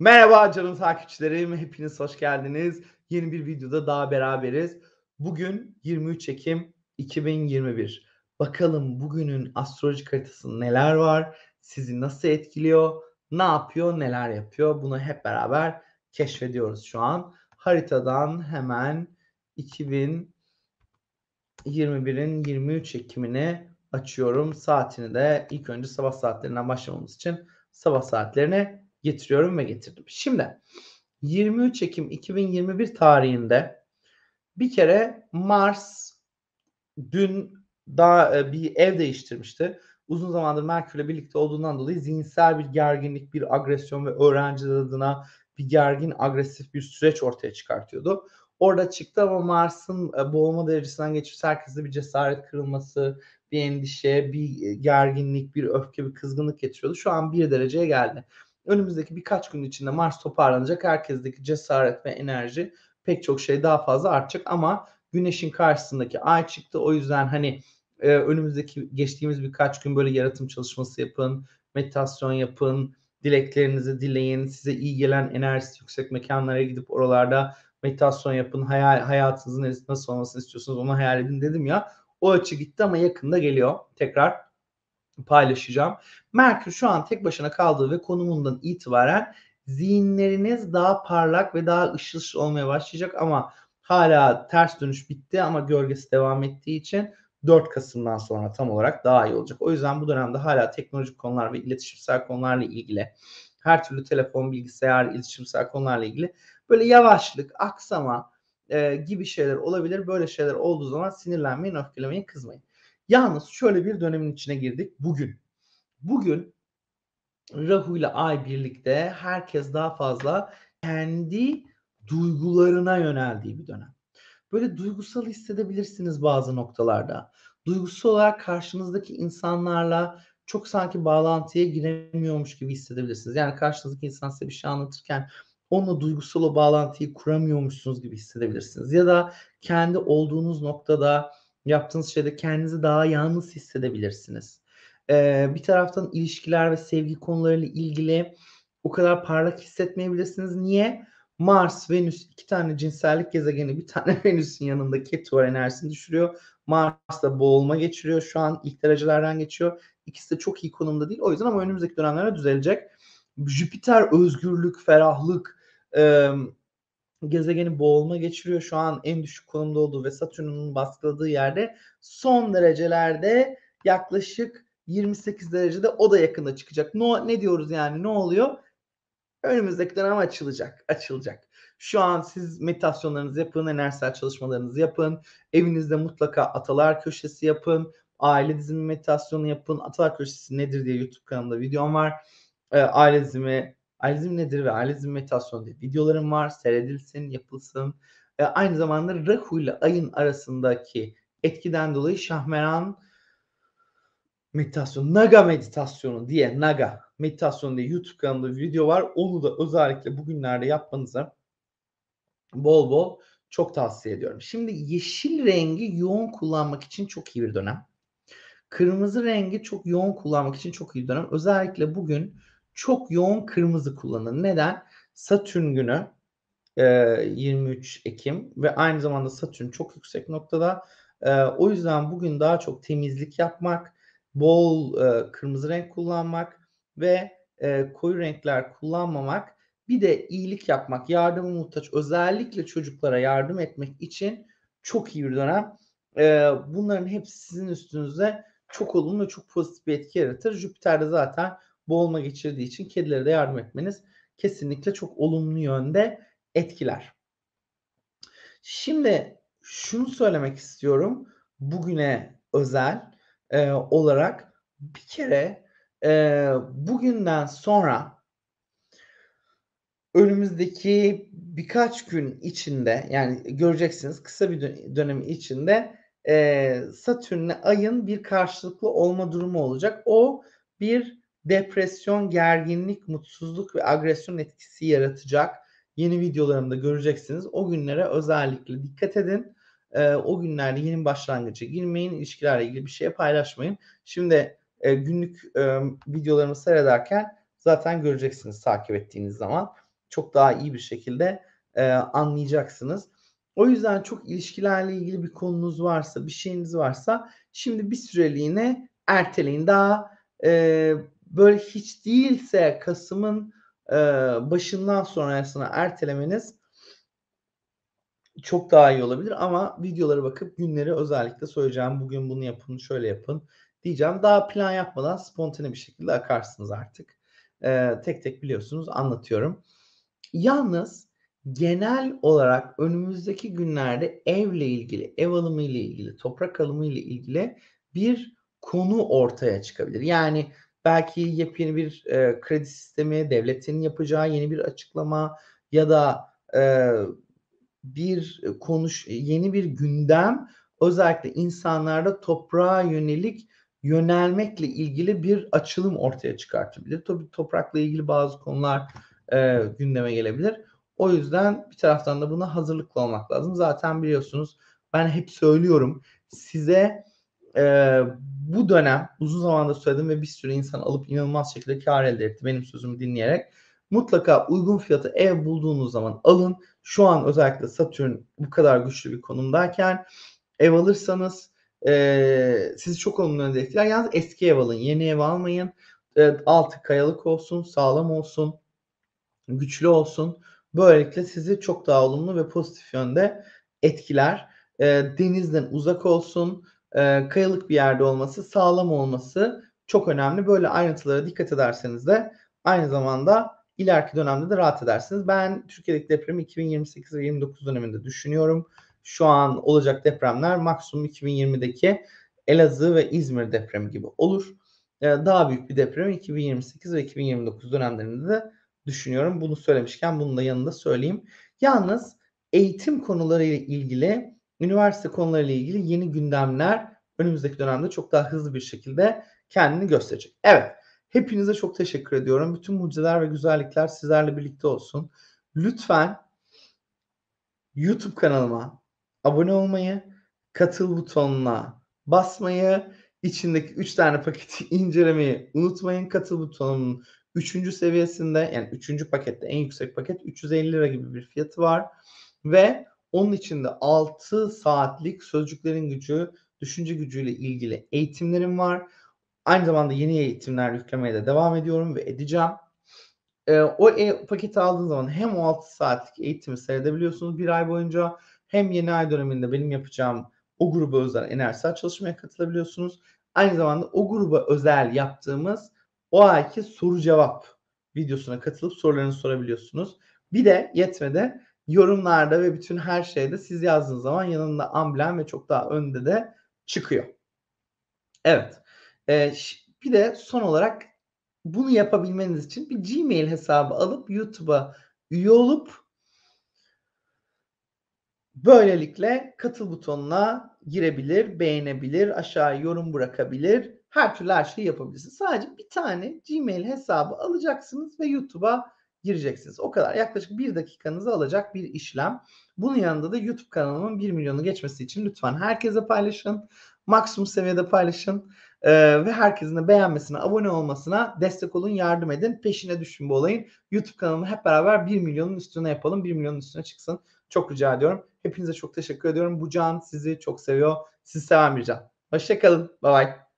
Merhaba canım takipçilerim. Hepiniz hoş geldiniz. Yeni bir videoda daha beraberiz. Bugün 23 Ekim 2021. Bakalım bugünün astrolojik haritasında neler var? Sizi nasıl etkiliyor? Ne yapıyor? Neler yapıyor? Bunu hep beraber keşfediyoruz şu an. Haritadan hemen 2021'in 23 Ekim'ini açıyorum. Saatini de ilk önce sabah saatlerinden başlamamız için sabah saatlerine getiriyorum ve getirdim. Şimdi 23 Ekim 2021 tarihinde bir kere Mars dün daha e, bir ev değiştirmişti. Uzun zamandır Merkür'le birlikte olduğundan dolayı zihinsel bir gerginlik, bir agresyon ve öğrenci adına bir gergin, agresif bir süreç ortaya çıkartıyordu. Orada çıktı ama Mars'ın e, boğulma derecesinden geçip herkese bir cesaret kırılması, bir endişe, bir e, gerginlik, bir öfke, bir kızgınlık getiriyordu. Şu an bir dereceye geldi önümüzdeki birkaç gün içinde Mars toparlanacak. Herkesteki cesaret ve enerji pek çok şey daha fazla artacak ama Güneş'in karşısındaki ay çıktı. O yüzden hani e, önümüzdeki geçtiğimiz birkaç gün böyle yaratım çalışması yapın, meditasyon yapın, dileklerinizi dileyin, size iyi gelen enerjisi yüksek mekanlara gidip oralarda meditasyon yapın, hayal, hayatınızın nasıl olmasını istiyorsunuz onu hayal edin dedim ya. O açı gitti ama yakında geliyor tekrar paylaşacağım. Merkür şu an tek başına kaldığı ve konumundan itibaren zihinleriniz daha parlak ve daha ışıl ışıl olmaya başlayacak ama hala ters dönüş bitti ama gölgesi devam ettiği için 4 Kasım'dan sonra tam olarak daha iyi olacak. O yüzden bu dönemde hala teknolojik konular ve iletişimsel konularla ilgili her türlü telefon, bilgisayar, iletişimsel konularla ilgili böyle yavaşlık, aksama e, gibi şeyler olabilir. Böyle şeyler olduğu zaman sinirlenmeyin, öfkelemeyin, kızmayın. Yalnız şöyle bir dönemin içine girdik bugün. Bugün Rahu ile Ay birlikte herkes daha fazla kendi duygularına yöneldiği bir dönem. Böyle duygusal hissedebilirsiniz bazı noktalarda. Duygusal olarak karşınızdaki insanlarla çok sanki bağlantıya giremiyormuş gibi hissedebilirsiniz. Yani karşınızdaki insan size bir şey anlatırken onunla duygusal o bağlantıyı kuramıyormuşsunuz gibi hissedebilirsiniz. Ya da kendi olduğunuz noktada Yaptığınız şeyde kendinizi daha yalnız hissedebilirsiniz. Ee, bir taraftan ilişkiler ve sevgi konularıyla ilgili o kadar parlak hissetmeyebilirsiniz. Niye? Mars, Venüs iki tane cinsellik gezegeni bir tane Venüs'ün yanında Ketu enerjisini düşürüyor. Mars da boğulma geçiriyor. Şu an ilk derecelerden geçiyor. İkisi de çok iyi konumda değil. O yüzden ama önümüzdeki dönemlerde düzelecek. Jüpiter özgürlük, ferahlık, e, gezegenin boğulma geçiriyor. Şu an en düşük konumda olduğu ve Satürn'ün baskıladığı yerde son derecelerde yaklaşık 28 derecede o da yakında çıkacak. No, ne diyoruz yani ne oluyor? Önümüzdeki dönem açılacak, açılacak. Şu an siz meditasyonlarınızı yapın, enerjisel çalışmalarınızı yapın. Evinizde mutlaka atalar köşesi yapın. Aile dizimi meditasyonu yapın. Atalar köşesi nedir diye YouTube kanalında videom var. Ee, aile dizimi Analizm nedir ve analiz meditasyonu diye videolarım var. Seyredilsin, yapılsın. Ve aynı zamanda Rahu ile ayın arasındaki etkiden dolayı Şahmeran meditasyonu, Naga meditasyonu diye Naga meditasyonu diye YouTube kanalında bir video var. Onu da özellikle bugünlerde yapmanızı bol bol çok tavsiye ediyorum. Şimdi yeşil rengi yoğun kullanmak için çok iyi bir dönem. Kırmızı rengi çok yoğun kullanmak için çok iyi bir dönem. Özellikle bugün çok yoğun kırmızı kullanın. Neden? Satürn günü 23 e, Ekim ve aynı zamanda Satürn çok yüksek noktada. E, o yüzden bugün daha çok temizlik yapmak, bol e, kırmızı renk kullanmak ve koyu renkler kullanmamak. Bir de iyilik yapmak, yardıma muhtaç, özellikle çocuklara yardım etmek için çok iyi bir dönem. bunların hepsi sizin üstünüze çok olumlu, çok pozitif bir etki yaratır. Jüpiter de zaten boğulma geçirdiği için kedilere de yardım etmeniz kesinlikle çok olumlu yönde etkiler. Şimdi şunu söylemek istiyorum. Bugüne özel e, olarak bir kere e, bugünden sonra önümüzdeki birkaç gün içinde yani göreceksiniz kısa bir dönemi içinde e, Satürn'le Ay'ın bir karşılıklı olma durumu olacak. O bir depresyon, gerginlik, mutsuzluk ve agresyon etkisi yaratacak. Yeni videolarımda göreceksiniz. O günlere özellikle dikkat edin. E, o günlerde yeni başlangıca girmeyin. ilişkilerle ilgili bir şey paylaşmayın. Şimdi e, günlük e, videolarımı seyrederken zaten göreceksiniz takip ettiğiniz zaman. Çok daha iyi bir şekilde e, anlayacaksınız. O yüzden çok ilişkilerle ilgili bir konunuz varsa, bir şeyiniz varsa şimdi bir süreliğine erteleyin. Daha e, böyle hiç değilse Kasım'ın e, başından sonrasına ertelemeniz çok daha iyi olabilir ama videolara bakıp günleri özellikle söyleyeceğim. Bugün bunu yapın, şöyle yapın diyeceğim. Daha plan yapmadan spontane bir şekilde akarsınız artık. E, tek tek biliyorsunuz anlatıyorum. Yalnız genel olarak önümüzdeki günlerde evle ilgili, ev alımı ile ilgili, toprak alımı ile ilgili bir konu ortaya çıkabilir. Yani belki yepyeni bir e, kredi sistemi, devletin yapacağı yeni bir açıklama ya da e, bir konuş yeni bir gündem özellikle insanlarda toprağa yönelik yönelmekle ilgili bir açılım ortaya çıkartabilir. Tabii toprakla ilgili bazı konular e, gündeme gelebilir. O yüzden bir taraftan da buna hazırlıklı olmak lazım. Zaten biliyorsunuz ben hep söylüyorum size e, bu dönem uzun zamanda söyledim ve bir sürü insan alıp inanılmaz şekilde kar elde etti benim sözümü dinleyerek. Mutlaka uygun fiyatı ev bulduğunuz zaman alın. Şu an özellikle Satürn bu kadar güçlü bir konumdayken ev alırsanız e, sizi çok olumlu yönde etkiler. Yalnız eski ev alın, yeni ev almayın. E, altı kayalık olsun, sağlam olsun, güçlü olsun. Böylelikle sizi çok daha olumlu ve pozitif yönde etkiler. E, denizden uzak olsun e, kayalık bir yerde olması, sağlam olması çok önemli. Böyle ayrıntılara dikkat ederseniz de aynı zamanda ileriki dönemde de rahat edersiniz. Ben Türkiye'deki depremi 2028 ve 29 döneminde düşünüyorum. Şu an olacak depremler maksimum 2020'deki Elazığ ve İzmir depremi gibi olur. E, daha büyük bir deprem 2028 ve 2029 dönemlerinde de düşünüyorum. Bunu söylemişken bunu da yanında söyleyeyim. Yalnız eğitim konularıyla ilgili üniversite konularıyla ilgili yeni gündemler önümüzdeki dönemde çok daha hızlı bir şekilde kendini gösterecek. Evet. Hepinize çok teşekkür ediyorum. Bütün mucizeler ve güzellikler sizlerle birlikte olsun. Lütfen YouTube kanalıma abone olmayı, katıl butonuna basmayı, içindeki 3 tane paketi incelemeyi unutmayın. Katıl butonunun 3. seviyesinde yani 3. pakette en yüksek paket 350 lira gibi bir fiyatı var. Ve onun için de 6 saatlik sözcüklerin gücü, düşünce gücüyle ilgili eğitimlerim var. Aynı zamanda yeni eğitimler yüklemeye de devam ediyorum ve edeceğim. Ee, o e paketi aldığınız zaman hem o 6 saatlik eğitimi seyredebiliyorsunuz bir ay boyunca hem yeni ay döneminde benim yapacağım o gruba özel enerjisel çalışmaya katılabiliyorsunuz. Aynı zamanda o gruba özel yaptığımız o ayki soru cevap videosuna katılıp sorularını sorabiliyorsunuz. Bir de yetmedi yorumlarda ve bütün her şeyde siz yazdığınız zaman yanında amblem ve çok daha önde de çıkıyor. Evet. Ee, bir de son olarak bunu yapabilmeniz için bir Gmail hesabı alıp YouTube'a üye olup böylelikle katıl butonuna girebilir, beğenebilir, aşağı yorum bırakabilir. Her türlü her şeyi yapabilirsiniz. Sadece bir tane Gmail hesabı alacaksınız ve YouTube'a gireceksiniz. O kadar. Yaklaşık bir dakikanızı alacak bir işlem. Bunun yanında da YouTube kanalımın 1 milyonu geçmesi için lütfen herkese paylaşın. Maksimum seviyede paylaşın. Ee, ve herkesin de beğenmesine, abone olmasına destek olun, yardım edin. Peşine düşün bu olayın. YouTube kanalını hep beraber 1 milyonun üstüne yapalım. 1 milyonun üstüne çıksın. Çok rica ediyorum. Hepinize çok teşekkür ediyorum. Bu can sizi çok seviyor. Sizi seven bir can. Hoşçakalın. Bye bye.